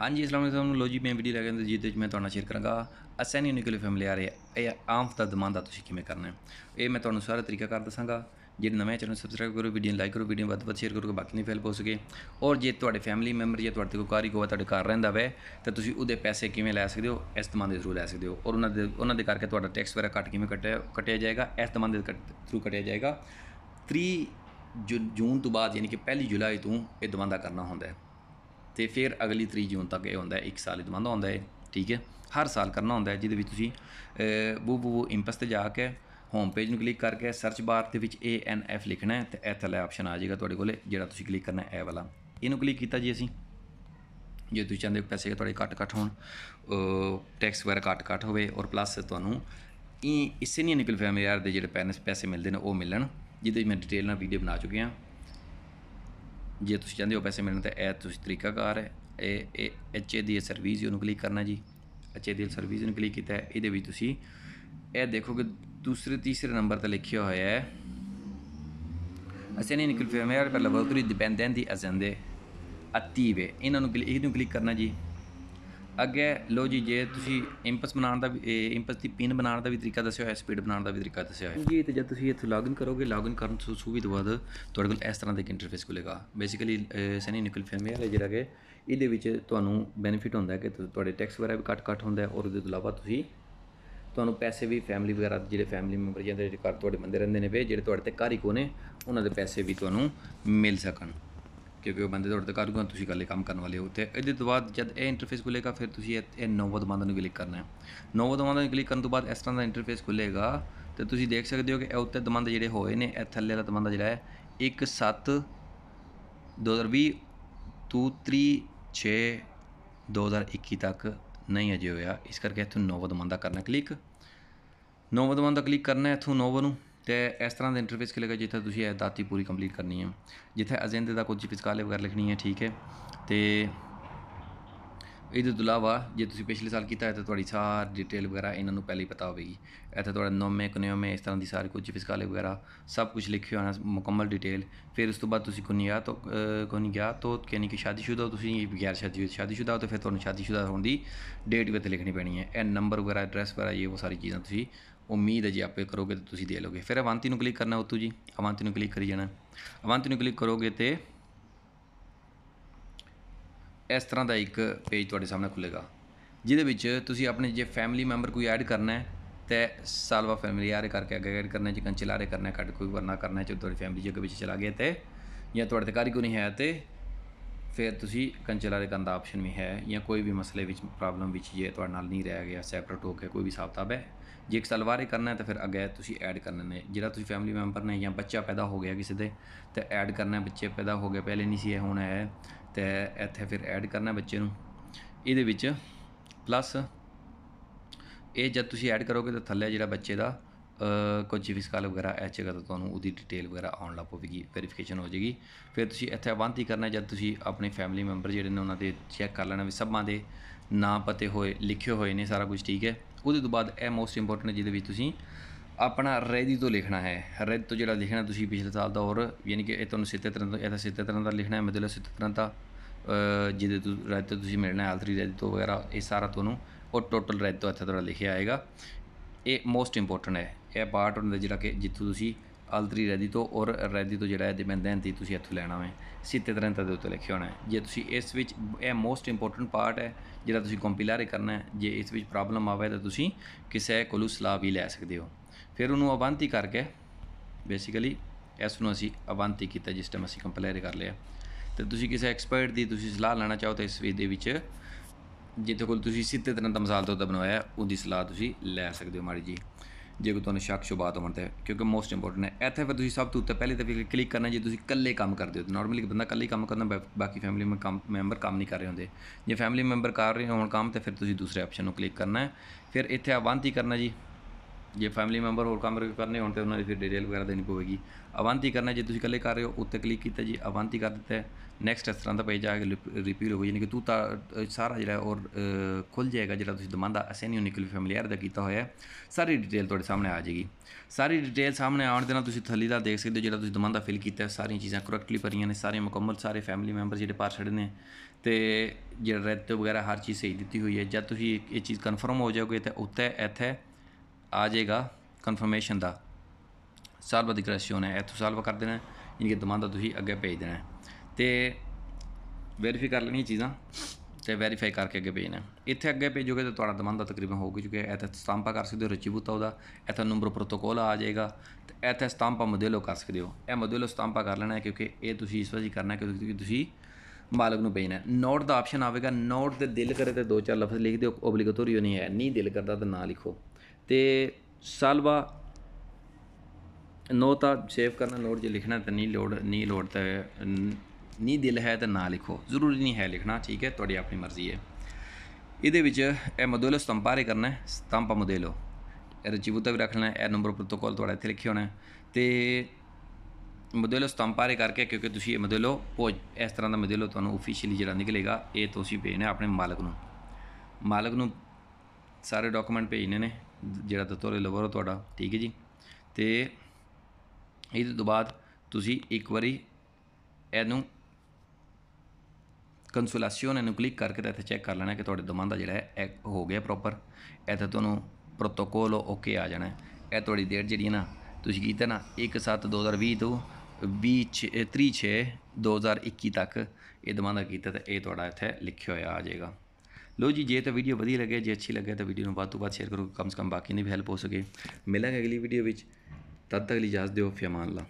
ਹਾਂਜੀ ਅਸਲਾਮ ਅਲੈਕਮ ਲੋ ਲੋਜੀ ਮੈਂ ਵੀਡੀਓ ਲੈ ਕੇ ਆਂਦਾ ਜਿਹਦੇ ਵਿੱਚ ਮੈਂ ਤੁਹਾਨੂੰ ਸ਼ੇਅਰ ਕਰਾਂਗਾ ਅਸੈਨ ਯੂਨੀਕਲ ਫੈਮਿਲੀ ਆ ਰਿਹਾ ਇਹ ਆਮ ਦਾ ਦਮਾਂਦਾ ਤੁਸੀਂ ਕਿਵੇਂ ਕਰਨਾ ਹੈ ਇਹ ਮੈਂ ਤੁਹਾਨੂੰ ਸਾਰਾ ਤਰੀਕਾ ਕਰ ਦੱਸਾਂਗਾ ਜੇ ਨਵੇਂ ਚੈਨਲ ਸਬਸਕ੍ਰਾਈਬ ਕਰੋ ਵੀਡੀਓ ਲਾਈਕ ਕਰੋ ਵੀਡੀਓ ਵੱਧ ਵੱਧ ਸ਼ੇਅਰ ਕਰੋ ਕਿ ਬਾਕੀ ਨਹੀਂ ਫੈਲ ਪੋ ਸਕੇ ਔਰ ਜੇ ਤੁਹਾਡੇ ਫੈਮਿਲੀ ਮੈਂਬਰ ਜਾਂ ਤੁਹਾਡੇ ਕੋਈ ਕਾਰੀ ਕੋਵਾ ਤੁਹਾਡੇ ਘਰ ਰਹਿੰਦਾ ਵੇ ਤਾਂ ਤੁਸੀਂ ਉਹਦੇ ਪੈਸੇ ਕਿਵੇਂ ਲੈ ਸਕਦੇ ਹੋ ਇਸ ਦਮਾਂ ਦੇ ਜ਼ਰੂਰ ਲੈ ਸਕਦੇ ਹੋ ਔਰ ਉਹਨਾਂ ਦੇ ਉਹਨਾਂ ਦੇ ਕਰਕੇ ਤੁਹਾਡਾ ਟੈਕਸ ਵਗੈਰਾ ਕੱਟ ਕਿਵੇਂ ਕੱਟਿਆ ਕੱਟਿਆ ਜਾਏਗਾ ਇਸ ਦਮਾਂ ਦੇ ਥਰੂ ਕੱਟਿਆ ਜਾਏਗਾ 3 ਜੂਨ ਤੋਂ ਬਾਅਦ ਯਾਨੀ ਕਿ ਪਹਿਲੀ ਜੁਲਾਈ ਤੋਂ ਇਹ ਦਮਾਂਦਾ ਕਰਨਾ ਹੁੰਦਾ ਹੈ ਤੇ ਫਿਰ ਅਗਲੀ 3 ਜੂਨ ਤੱਕ ਇਹ ਹੁੰਦਾ ਹੈ 1 ਸਾਲ ਦੀ ਬੰਦਾ ਹੁੰਦਾ ਹੈ ਠੀਕ ਹੈ ਹਰ ਸਾਲ ਕਰਨਾ ਹੁੰਦਾ ਹੈ ਜਿਹਦੇ ਵਿੱਚ ਤੁਸੀਂ ਬੂ ਬੂ ਇੰਪਸ ਤੇ ਜਾ ਕੇ ਹੋਮ ਪੇਜ ਨੂੰ ਕਲਿੱਕ ਕਰਕੇ ਸਰਚ ਬਾਰ ਦੇ ਵਿੱਚ ਏ ਐਨ ਐਫ ਲਿਖਣਾ ਹੈ ਤੇ ਇਹ ਥੱਲੇ ਆਪਸ਼ਨ ਆ ਜਾਏਗਾ ਤੁਹਾਡੇ ਕੋਲੇ ਜਿਹੜਾ ਤੁਸੀਂ ਕਲਿੱਕ ਕਰਨਾ ਹੈ ਇਹ ਵਾਲਾ ਇਹਨੂੰ ਕਲਿੱਕ ਕੀਤਾ ਜੀ ਅਸੀਂ ਜੇ ਤੁਸੀਂ ਚਾਹੁੰਦੇ ਹੋ ਪੈਸੇ ਤੁਹਾਡੇ ਕੱਟ-ਕੱਟ ਹੋਣ ਟੈਕਸ ਵਗੈਰਾ ਕੱਟ-ਕੱਟ ਹੋਵੇ ਔਰ ਪਲੱਸ ਤੁਹਾਨੂੰ ਇਹ ਇਸੇ ਨਹੀਂ ਨਿਕਲ ਫੈਮਿਲੀ ਯਾਰ ਦੇ ਜਿਹੜੇ ਪੈਸੇ ਮਿਲਦੇ ਨੇ ਉਹ ਮਿਲਣ ਜਿਹਦੇ ਮੈਂ ਡਿਟੇਲ ਨਾਲ ਵੀਡੀਓ ਬਣਾ ਚੁੱਕਿਆ ਜੇ ਤੁਸੀਂ ਚਾਹੁੰਦੇ ਹੋ ਪੈਸੇ ਮਿਲਣ ਤਾਂ ਇਹ ਤੁਸੀਂ ਤਰੀਕਾਕਾਰ ਹੈ ਇਹ ਇਹ ਐਚ ਏ ਦੀ ਸਰਵਿਸ ਨੂੰ ਕਲਿੱਕ ਕਰਨਾ ਜੀ ਐਚ ਏ ਦੀ ਸਰਵਿਸ ਨੂੰ ਕਲਿੱਕ ਕੀਤਾ ਹੈ ਇਹਦੇ ਵਿੱਚ ਤੁਸੀਂ ਇਹ ਦੇਖੋਗੇ ਦੂਸਰੇ ਤੀਸਰੇ ਨੰਬਰ ਤੇ ਲਿਖਿਆ ਹੋਇਆ ਹੈ ਅਸੀਂ ਨਹੀਂ ਨਿਕਲ ਫਿਰ ਮੇਰੇ ਪਰ ਲਵਲਤਰੀ ਡਿਪੈਂਡੈਂਟ ਦੀ ਅਜੰਦੇ ਅਤੀਵੇ ਇਹਨਾਂ ਨੂੰ ਇਹਨੂੰ ਕਲਿੱਕ ਕਰਨਾ ਜੀ ਅੱਗੇ ਲੋ ਜੀ ਜੇ ਤੁਸੀਂ ਇੰਪਸ ਬਣਾਉਣ ਦਾ ਇੰਪਸ ਦੀ ਪਿੰਨ ਬਣਾਉਣ ਦਾ ਵੀ ਤਰੀਕਾ ਦੱਸਿਆ ਹੋਇਆ ਸਪੀਡ ਬਣਾਉਣ ਦਾ ਵੀ ਤਰੀਕਾ ਦੱਸਿਆ ਹੋਇਆ ਜੀ ਤੇ ਜਦ ਤੁਸੀਂ ਇੱਥੇ ਲੌਗਇਨ ਕਰੋਗੇ ਲੌਗਇਨ ਕਰਨ ਤੋਂ ਸੁਵੀ ਤੋਂ ਬਾਅਦ ਤੁਹਾਡੇ ਕੋਲ ਇਸ ਤਰ੍ਹਾਂ ਦਾ ਇੱਕ ਇੰਟਰਫੇਸ ਖੁੱਲੇਗਾ ਬੇਸਿਕਲੀ ਸੈਨੀ ਨਿਕਲ ਫੈਮਿਲੀ ਹੈ ਜਿਹੜਾ ਕਿ ਇਹਦੇ ਵਿੱਚ ਤੁਹਾਨੂੰ ਬੈਨੀਫਿਟ ਹੁੰਦਾ ਹੈ ਕਿ ਤੁਹਾਡੇ ਟੈਕਸ ਵਗੈਰਾ ਵੀ ਘੱਟ-ਘੱਟ ਹੁੰਦਾ ਹੈ ਔਰ ਉਹਦੇ ਤੋਂ ਇਲਾਵਾ ਤੁਸੀਂ ਤੁਹਾਨੂੰ ਪੈਸੇ ਵੀ ਫੈਮਿਲੀ ਵਗੈਰਾ ਜਿਹੜੇ ਫੈਮਿਲੀ ਮੈਂਬਰ ਜਾਂ ਜਿਹੜੇ ਘਰ ਤੁਹਾਡੇ ਬੰਦੇ ਰਹਿੰਦੇ ਨੇ ਵੇ ਜਿਹੜੇ ਤੁਹਾਡੇ ਤੇ ਕਾਰਿਕੋ ਨੇ ਉਹਨਾਂ ਦੇ ਪੈਸੇ ਵੀ ਤੁਹਾਨੂੰ ਮਿਲ ਸਕਣ ਕਿਉਂਕਿ ਉਹ ਬੰਦੇ ਤੁਹਾਡੇ ਤੋਂ ਕਰੂਗਾ ਤੁਸੀਂ ਕੱਲੇ ਕੰਮ ਕਰਨ ਵਾਲੇ ਹੋ ਤੇ ਇਹਦੇ ਤੋਂ ਬਾਅਦ ਜਦ ਇਹ ਇੰਟਰਫੇਸ ਖੁੱਲੇਗਾ ਫਿਰ ਤੁਸੀਂ ਇਹ ਨੋਵਦ ਬੰਦ ਨੂੰ ਕਲਿੱਕ ਕਰਨਾ ਹੈ ਨੋਵਦ ਬੰਦ ਨੂੰ ਕਲਿੱਕ ਕਰਨ ਤੋਂ ਬਾਅਦ ਇਸ ਤਰ੍ਹਾਂ ਦਾ ਇੰਟਰਫੇਸ ਖੁੱਲੇਗਾ ਤੇ ਤੁਸੀਂ ਦੇਖ ਸਕਦੇ ਹੋ ਕਿ ਇਹ ਉੱਤੇ ਦਮੰਦ ਜਿਹੜੇ ਹੋਏ ਨੇ ਇਹ ਥੱਲੇ ਵਾਲਾ ਦਮੰਦ ਜਿਹੜਾ ਹੈ 1 7 2020 3 6 2021 ਤੱਕ ਨਹੀਂ ਅਜੇ ਹੋਇਆ ਇਸ ਕਰਕੇ ਇਥੋਂ ਨੋਵਦ ਮੰਦਾ ਕਰਨਾ ਕਲਿੱਕ ਨੋਵਦ ਮੰਦਾ ਕਲਿੱਕ ਕਰਨਾ ਇਥੋਂ ਨੋਵ ਨੂੰ ਤੇ ਇਸ ਤਰ੍ਹਾਂ ਦਾ ਇੰਟਰਫੇਸ ਖਿਲੇਗਾ ਜਿੱਥੇ ਤੁਸੀਂ ਇਹ ਦਾਤੀ ਪੂਰੀ ਕੰਪਲੀਟ ਕਰਨੀ ਹੈ ਜਿੱਥੇ ਅਜੈਂਡੇ ਦਾ ਕੁਝ ਫਿਸਕਾਲੇ ਵਗੈਰਾ ਲਿਖਣੀ ਹੈ ਠੀਕ ਹੈ ਤੇ ਇਹਦੇ ਤੋਂ ਇਲਾਵਾ ਜੇ ਤੁਸੀਂ ਪਿਛਲੇ ਸਾਲ ਕੀਤਾ ਹੈ ਤਾਂ ਤੁਹਾਡੀ ਸਾਰ ਡਿਟੇਲ ਵਗੈਰਾ ਇਹਨਾਂ ਨੂੰ ਪਹਿਲੇ ਹੀ ਪਤਾ ਹੋਵੇਗੀ ਇੱਥੇ ਤੁਹਾਡਾ ਨੋਮੇ ਕਨਿਓਮੇ ਇਸ ਤਰ੍ਹਾਂ ਦੀ ਸਾਰੀ ਕੁਝ ਫਿਸਕਾਲੇ ਵਗੈਰਾ ਸਭ ਕੁਝ ਲਿਖਿਆ ਹੋਣਾ ਮੁਕੰਮਲ ਡਿਟੇਲ ਫਿਰ ਉਸ ਤੋਂ ਬਾਅਦ ਤੁਸੀਂ ਕੁਨੀਆ ਤੋਂ ਕੁਨਿਆ ਤੋਂ ਕਹਿੰਨੀ ਕਿ ਸ਼ਾਦੀशुदा ਤੁਸੀਂ ਤੁਸੀਂ ਗੈਰ ਸ਼ਾਦੀ ਸ਼ਾਦੀशुदा ਤੋਂ ਤਾਂ ਫਿਰ ਤੁਹਾਨੂੰ ਸ਼ਾਦੀशुदा ਹੋਣ ਦੀ ਡੇਟ ਵੀ ਤੇ ਲਿਖਣੀ ਪੈਣੀ ਹੈ ਇਹ ਨੰਬਰ ਵਗੈਰਾ ਐਡਰੈਸ ਵਗੈਰਾ ਇਹ ਉਹ ਸਾਰੀ ਚੀਜ਼ਾਂ ਤੁਸੀਂ ਉਮੀਦ ਹੈ ਜੀ ਆਪੇ ਕਰੋਗੇ ਤਾਂ ਤੁਸੀਂ ਦੇ ਲੋਗੇ ਫਿਰ ਅਵੰਤੀ ਨੂੰ ਕਲਿੱਕ ਕਰਨਾ ਉਤੋਂ ਜੀ ਅਵੰਤੀ ਨੂੰ ਕਲਿੱਕ ਕਰੀ ਜਾਣਾ ਅਵੰਤੀ ਨੂੰ ਕਲਿੱਕ ਕਰੋਗੇ ਤੇ ਇਸ ਤਰ੍ਹਾਂ ਦਾ ਇੱਕ ਪੇਜ ਤੁਹਾਡੇ ਸਾਹਮਣੇ ਖੁੱਲੇਗਾ ਜਿਹਦੇ ਵਿੱਚ ਤੁਸੀਂ ਆਪਣੇ ਜੇ ਫੈਮਿਲੀ ਮੈਂਬਰ ਕੋਈ ਐਡ ਕਰਨਾ ਹੈ ਤੇ ਸਾਲਵਾ ਫੈਮਿਲੀ ਆਰੇ ਕਰਕੇ ਅੱਗੇ ਐਡ ਕਰਨਾ ਜੇ ਚਲਾਰੇ ਕਰਨਾ ਕੱਟ ਕੋਈ ਵਰਨਾ ਕਰਨਾ ਜੇ ਤੁਹਾਡੀ ਫੈਮਿਲੀ ਜਗ੍ਹਾ ਵਿੱਚ ਚਲਾ ਗਿਆ ਤੇ ਜਾਂ ਤੁਹਾਡੇ ਤੇ ਕਾਰੀ ਕੋਈ ਨਹੀਂ ਹੈ ਤੇ ਫਿਰ ਤੁਸੀਂ ਕੰਚਲਾ ਦੇ ਕੰਦਾ ਆਪਸ਼ਨ ਵੀ ਹੈ ਜਾਂ ਕੋਈ ਵੀ ਮਸਲੇ ਵਿੱਚ ਪ੍ਰੋਬਲਮ ਵਿੱਚ ਜੇ ਤੁਹਾਡੇ ਨਾਲ ਨਹੀਂ ਰਹਿ ਗਿਆ ਸੈਪਰੇਟ ਹੋ ਕੇ ਕੋਈ ਵੀ ਸਾਬਤਾਬ ਹੈ ਜੇ ਇੱਕ ਸਲਵਾਰੇ ਕਰਨਾ ਹੈ ਤਾਂ ਫਿਰ ਅੱਗੇ ਤੁਸੀਂ ਐਡ ਕਰਨੇ ਨੇ ਜਿਹੜਾ ਤੁਸੀਂ ਫੈਮਿਲੀ ਮੈਂਬਰ ਨੇ ਜਾਂ ਬੱਚਾ ਪੈਦਾ ਹੋ ਗਿਆ ਕਿਸੇ ਦੇ ਤੇ ਐਡ ਕਰਨਾ ਬੱਚੇ ਪੈਦਾ ਹੋ ਗਏ ਪਹਿਲੇ ਨਹੀਂ ਸੀ ਇਹ ਹੁਣ ਹੈ ਤੇ ਇੱਥੇ ਫਿਰ ਐਡ ਕਰਨਾ ਬੱਚੇ ਨੂੰ ਇਹਦੇ ਵਿੱਚ ਪਲੱਸ ਇਹ ਜਦ ਤੁਸੀਂ ਐਡ ਕਰੋਗੇ ਤਾਂ ਥੱਲੇ ਜਿਹੜਾ ਬੱਚੇ ਦਾ ਕੋਈ ਜੀਵਿਸ ਕਾਲ ਵਗੈਰਾ ਐਚੇਗਾ ਤਾਂ ਤੁਹਾਨੂੰ ਉਹਦੀ ਡਿਟੇਲ ਵਗੈਰਾ ਆਉਣ ਲੱਗ ਪਵੇਗੀ ਵੈਰੀਫਿਕੇਸ਼ਨ ਹੋ ਜਾਏਗੀ ਫਿਰ ਤੁਸੀਂ ਇੱਥੇ ਅਵੰਤ ਹੀ ਕਰਨਾ ਜਦ ਤੁਸੀਂ ਆਪਣੇ ਫੈਮਿਲੀ ਮੈਂਬਰ ਜਿਹੜੇ ਨੇ ਉਹਨਾਂ ਦੇ ਚੈੱਕ ਕਰ ਲੈਣਾ ਵੀ ਸਭਾਂ ਦੇ ਨਾਂ ਪਤੇ ਹੋਏ ਲਿਖੇ ਹੋਏ ਨੇ ਸਾਰਾ ਕੁਝ ਠੀਕ ਹੈ ਉਹਦੇ ਤੋਂ ਬਾਅਦ ਇਹ ਮੋਸਟ ਇੰਪੋਰਟੈਂਟ ਜਿਹਦੇ ਵਿੱਚ ਤੁਸੀਂ ਆਪਣਾ ਰੈਦੀ ਤੋਂ ਲਿਖਣਾ ਹੈ ਰੈਦ ਤੋਂ ਜਿਹੜਾ ਲਿਖਣਾ ਤੁਸੀਂ ਪਿਛਲੇ ਸਾਲ ਦਾ ਔਰ ਯਾਨੀ ਕਿ ਇਹ ਤੁਹਾਨੂੰ ਸਿੱਧੇ ਤਰ੍ਹਾਂ ਦਾ ਇਹ ਤਾਂ ਤਰ੍ਹਾਂ ਦਾ ਲਿਖਣਾ ਹੈ ਮਤਲਬ ਸਿੱਧੇ ਤਰ੍ਹਾਂ ਦਾ ਜਿਹਦੇ ਤੋਂ ਰੈਦ ਤੋਂ ਤੁਸੀਂ ਮਿਲਣਾ ਹੈ ਆਲਤਰੀ ਰੈਦ ਤੋਂ ਵਗੈਰਾ ਇਹ ਸਾਰਾ ਤੁਹਾਨੂੰ ਉਹ ਟੋਟਲ ਰੈਦ ਤੋਂ ਇੱਥੇ ਤੁਹਾਡਾ ਲਿਖਿਆ ਆਏਗਾ ਇਹ ਮੋਸਟ ਇੰਪੋਰਟੈਂਟ ਹੈ ਇਹ ਪਾਰਟ ਹੁੰਦਾ ਜਿਹੜਾ ਕਿ ਜਿੱਥੋਂ ਤੁਸੀਂ ਅਲਤਰੀ ਰੈਦੀ ਤੋਂ ਔਰ ਰੈਦੀ ਤੋਂ ਜਿਹੜਾ ਇਹਦੇ ਬੰਦੇ ਹਨ ਤੁਸੀਂ ਇੱਥੋਂ ਲੈਣਾ ਹੈ ਸਿੱਤੇ ਤਰ੍ਹਾਂ ਤਾਂ ਦੇ ਉੱਤੇ ਲਿਖਿਆ ਹੋਣਾ ਹੈ ਜੇ ਤੁਸੀਂ ਇਸ ਵਿੱਚ ਇਹ ਮੋਸਟ ਇੰਪੋਰਟੈਂਟ ਪਾਰਟ ਹੈ ਜਿਹੜਾ ਤੁਸੀਂ ਕੰਪਿਲਰ ਕਰਨਾ ਹੈ ਜੇ ਇਸ ਵਿੱਚ ਪ੍ਰੋਬਲਮ ਆਵੇ ਤਾਂ ਤੁਸੀਂ ਕਿਸੇ ਕੋਲੋਂ ਸਲਾਹ ਵੀ ਲੈ ਸਕਦੇ ਹੋ ਫਿਰ ਉਹਨੂੰ ਅਵੰਤੀ ਕਰਕੇ ਬੇਸਿਕਲੀ ਇਸ ਨੂੰ ਅਸੀਂ ਅਵੰਤੀ ਕੀਤਾ ਜਿਸ ਟਾਈਮ ਅਸੀਂ ਕੰਪਾਈਲਰ ਕਰ ਲਿਆ ਤੇ ਤੁਸੀਂ ਕਿਸੇ ਐਕਸਪਰਟ ਦੀ ਤੁਸੀਂ ਸਲਾਹ ਲੈਣਾ ਚਾਹੋ ਤਾਂ ਇਸ ਵਿੱਚ ਦੇ ਵਿੱਚ ਜਿੱਥੇ ਕੋਲ ਤੁਸੀਂ ਸਿੱਧੇ ਤਰ੍ਹਾਂ ਦਾ ਮਸਾਲ ਤੋਂ ਬਣਵਾਇਆ ਉਹਦੀ ਸਲਾਹ ਤੁਸੀਂ ਲੈ ਸਕਦੇ ਹੋ ਮਾੜੀ ਜੀ ਜੇ ਕੋ ਤੁਹਾਨੂੰ ਸ਼ੱਕ ਸ਼ੁਬਾਤ ਹੋਣ ਤੇ ਕਿਉਂਕਿ ਮੋਸਟ ਇੰਪੋਰਟੈਂਟ ਹੈ ਇੱਥੇ ਫਿਰ ਤੁਸੀਂ ਸਭ ਤੋਂ ਉੱਤੇ ਪਹਿਲੇ ਤੇ ਕਲਿੱਕ ਕਰਨਾ ਜੇ ਤੁਸੀਂ ਇਕੱਲੇ ਕੰਮ ਕਰਦੇ ਹੋ ਨਾਰਮਲੀ ਬੰਦਾ ਇਕੱਲੇ ਕੰਮ ਕਰਦਾ ਬਾਕੀ ਫੈਮਿਲੀ ਮੈਂ ਕੰਮ ਮੈਂਬਰ ਕੰਮ ਨਹੀਂ ਕਰ ਰਹੇ ਹੁੰਦੇ ਜੇ ਫੈਮਿਲੀ ਮੈਂਬਰ ਕਰ ਰਹੇ ਹੋਣ ਕੰਮ ਤੇ ਫਿਰ ਤੁਸੀਂ ਦੂਸਰੇ ਆਪਸ਼ਨ ਨੂੰ ਕਲਿੱਕ ਕਰਨਾ ਹੈ ਫਿਰ ਇੱਥੇ ਹੀ ਕਰਨਾ ਜੀ ਜੇ ਫੈਮਿਲੀ ਮੈਂਬਰ ਹੋਰ ਕੰਮ ਕਰਨੇ ਹੋਣ ਤੇ ਉਹਨਾਂ ਦੀ ਫਿਰ ਡਿਟੇਲ ਵਗੈਰਾ ਦੇਣੀ ਪਵੇਗੀ ਅਵੰਤੀ ਕਰਨਾ ਜੇ ਤੁਸੀਂ ਇਕੱਲੇ ਕਰ ਰਹੇ ਹੋ ਉੱਤੇ ਕਲਿੱਕ ਕੀਤਾ ਜੀ ਅਵੰਤੀ ਕਰ ਦਿੱਤਾ ਨੈਕਸਟ ਇਸ ਤਰ੍ਹਾਂ ਦਾ ਪੇਜ ਆਏਗਾ ਰਿਪੀਲ ਹੋ ਗਈ ਕਿ ਤੂੰ ਤਾਂ ਸਾਰਾ ਜਿਹੜਾ ਔਰ ਖੁੱਲ ਜਾਏਗਾ ਜਿਹੜਾ ਤੁਸੀਂ ਦਮਾਂਦਾ ਅਸੈਨ ਨਹੀਂ ਫੈਮਿਲੀਅਰ ਦਾ ਕੀਤਾ ਹੋਇਆ ਸਾਰੀ ਡਿਟੇਲ ਤੁਹਾਡੇ ਸਾਹਮਣੇ ਆ ਜਾਏਗੀ ਸਾਰੀ ਡਿਟੇਲ ਸਾਹਮਣੇ ਆਉਣ ਦੇ ਨਾਲ ਤੁਸੀਂ ਥੱਲੇ ਦਾ ਦੇਖ ਸਕਦੇ ਹੋ ਜਿਹੜਾ ਤੁਸੀਂ ਦਮਾਂਦਾ ਫਿਲ ਕੀਤਾ ਹੈ ਸਾਰੀਆਂ ਚੀਜ਼ਾਂ ਕਰੈਕਟਲੀ ਭਰੀਆਂ ਨੇ ਸਾਰੇ ਮੁਕੰਮਲ ਸਾਰੇ ਫੈਮਿਲੀ ਮੈਂਬਰ ਜਿਹੜੇ ਪਾਰ ਛੜੇ ਨੇ ਤੇ ਜਿਹੜਾ ਰੈਤ ਵਗੈਰਾ ਹਰ ਚੀਜ਼ ਸਹੀ ਦਿੱਤੀ ਹੋਈ ਹੈ ਜਦ ਤੁਸੀਂ ਇਹ ਚੀਜ਼ ਕਨਫਰਮ ਹੋ ਜਾਓਗੇ ਤਾਂ ਉੱਤੇ ਇੱਥੇ ਆ ਜਾਏਗਾ ਕਨਫਰਮੇਸ਼ਨ ਦਾ ਸਾਲਵ ਦੀ ਕ੍ਰੈਸ਼ ਹੋਣਾ ਹੈ ਇੱਥੋਂ ਸਾਲਵ ਕਰ ਦੇਣਾ ਯਾਨੀ ਕਿ ਦਮਾਂਦਾ ਤੁਸੀਂ ਅੱਗੇ ਭੇਜ ਦੇਣਾ ਤੇ ਵੈਰੀਫਾਈ ਕਰ ਲੈਣੀ ਚੀਜ਼ਾਂ ਤੇ ਵੈਰੀਫਾਈ ਕਰਕੇ ਅੱਗੇ ਭੇਜਣਾ ਇੱਥੇ ਅੱਗੇ ਭੇਜੋਗੇ ਤਾਂ ਤੁਹਾਡਾ ਦਮਾਂਦਾ ਤਕਰੀਬਨ ਹੋ ਚੁੱਕਿਆ ਹੈ ਇੱਥੇ ਸਟਾਂਪਾ ਕਰ ਸਕਦੇ ਹੋ ਰਚੀਬੂਤਾ ਉਹਦਾ ਇੱਥੇ ਨੰਬਰ ਪ੍ਰੋਟੋਕੋਲ ਆ ਜਾਏਗਾ ਤੇ ਇੱਥੇ ਸਟਾਂਪਾ ਮੋਡੇਲੋ ਕਰ ਸਕਦੇ ਹੋ ਇਹ ਮੋਡੇਲੋ ਸਟਾਂਪਾ ਕਰ ਲੈਣਾ ਹੈ ਕਿਉਂਕਿ ਇਹ ਤੁਸੀਂ ਇਸ ਵਜ੍ਹਾ ਕਰਨਾ ਕਿਉਂਕਿ ਤੁਸੀਂ ਮਾਲਕ ਨੂੰ ਭੇਜਣਾ ਨੋਟ ਦਾ ਆਪਸ਼ਨ ਆਵੇਗਾ ਨੋਟ ਦੇ ਦਿਲ ਕਰੇ ਤੇ ਦੋ ਚਾਰ ਲਫ਼ਜ਼ ਲਿਖ ਦਿਓ ਓਬਲੀਗੇਟਰੀ ਨਹੀਂ ਹੈ ਨਹੀਂ ਦਿਲ ਕਰਦਾ ਤਾਂ ਨਾ ਲਿਖੋ ਤੇ ਸਾਲਵਾ ਨੋਟਾ ਸੇਵ ਕਰਨਾ ਲੋੜ ਜੇ ਲਿਖਣਾ ਤਾਂ ਨਹੀਂ ਲੋੜ ਨਹੀਂ ਲੋੜ ਤਾਂ ਨਹੀਂ ਦਿਲ ਹੈ ਤਾਂ ਨਾ ਲਿਖੋ ਜ਼ਰੂਰੀ ਨਹੀਂ ਹੈ ਲਿਖਣਾ ਠੀਕ ਹੈ ਤੁਹਾਡੀ ਆਪਣੀ ਮਰਜ਼ੀ ਹੈ ਇਹਦੇ ਵਿੱਚ ਇਹ ਮੋਡੂਲੋ ਸਟੰਪਾਰੇ ਕਰਨਾ ਹੈ ਸਟੰਪਾ ਇਹ ਰਜੀਵੂਤਾ ਵੀ ਰੱਖਣਾ ਹੈ ਇਹ ਨੰਬਰ ਪ੍ਰੋਟੋਕੋਲ ਤੁਹਾਡਾ ਇੱਥੇ ਲਿਖਿਆ ਹੋਣਾ ਹੈ ਤੇ ਮੋਡੂਲੋ ਸਤੰਪਾਰੇ ਕਰਕੇ ਕਿਉਂਕਿ ਤੁਸੀਂ ਇਹ ਮੋਡੂਲੋ ਪੋਜ ਇਸ ਤਰ੍ਹਾਂ ਦਾ ਮੋਡੂਲੋ ਤੁਹਾਨੂੰ ਅਫੀਸ਼ੀਅਲੀ ਜਿਹੜਾ ਨਿਕਲੇਗਾ ਇਹ ਤੁਸੀਂ ਭੇਜਣਾ ਆਪਣੇ ਮਾਲਕ ਨੂੰ ਮਾਲਕ ਨੂੰ ਸਾਰੇ ਡਾਕੂਮੈਂਟ ਭੇਜਨੇ ਨੇ ਜਿਹੜਾ ਦਤੋਰੇ ਲਵਰ ਤੁਹਾਡਾ ਠੀਕ ਹੈ ਜੀ ਤੇ ਇਹਦੇ ਤੋਂ ਬਾਅਦ ਤੁਸੀਂ ਇੱਕ ਵਾਰੀ ਇਹਨੂੰ ਕੰਸੋਲੇਸ਼ਨ ਇਹਨੂੰ ਕਲਿੱਕ ਕਰਕੇ ਤਾਂ ਇੱਥੇ ਚੈੱਕ ਕਰ ਲੈਣਾ ਕਿ ਤੁਹਾਡੇ ਦਮਾਂ ਦਾ ਜਿਹੜਾ ਹੈ ਹੋ ਗਿਆ ਪ੍ਰੋਪਰ ਇੱਥੇ ਤੁਹਾਨੂੰ ਪ੍ਰੋਟੋਕੋਲ ਓਕੇ ਆ ਜਾਣਾ ਇਹ ਤੁਹਾਡੀ ਡੇਟ ਜਿਹੜੀ ਹੈ ਨਾ ਤੁਸੀਂ ਕੀਤਾ ਨਾ 17/2020 ਤੋਂ 20 36 2021 ਤੱਕ ਇਹ ਦਮਾਂ ਦਾ ਕੀਤਾ ਤਾਂ ਇਹ ਤੁਹਾਡਾ ਇੱਥੇ ਲਿਖਿਆ ਹੋਇਆ ਆ ਜਾਏਗਾ ਲੋ ਜੀ ਜੇ ਤਾਂ ਵੀਡੀਓ ਵਧੀਆ ਲੱਗਿਆ ਜੇ ਅੱਛੀ ਲੱਗਿਆ ਤਾਂ ਵੀਡੀਓ ਨੂੰ ਵੱਧ ਤੋਂ ਵੱਧ ਸ਼ੇਅਰ ਕਰੋ ਕਮ ਸੇ ਕਮ ਬਾਕੀ ਨੇ ਵੀ ਹੈਲਪ ਹੋ ਸਕੇ ਮਿਲਾਂਗੇ ਅਗਲੀ ਵੀਡੀਓ ਵਿੱਚ ਤਦ ਤੱਕ ਲਈ ਇਜਾਜ਼ਤ ਦਿਓ ਫਿਮਾਨ ਲਾ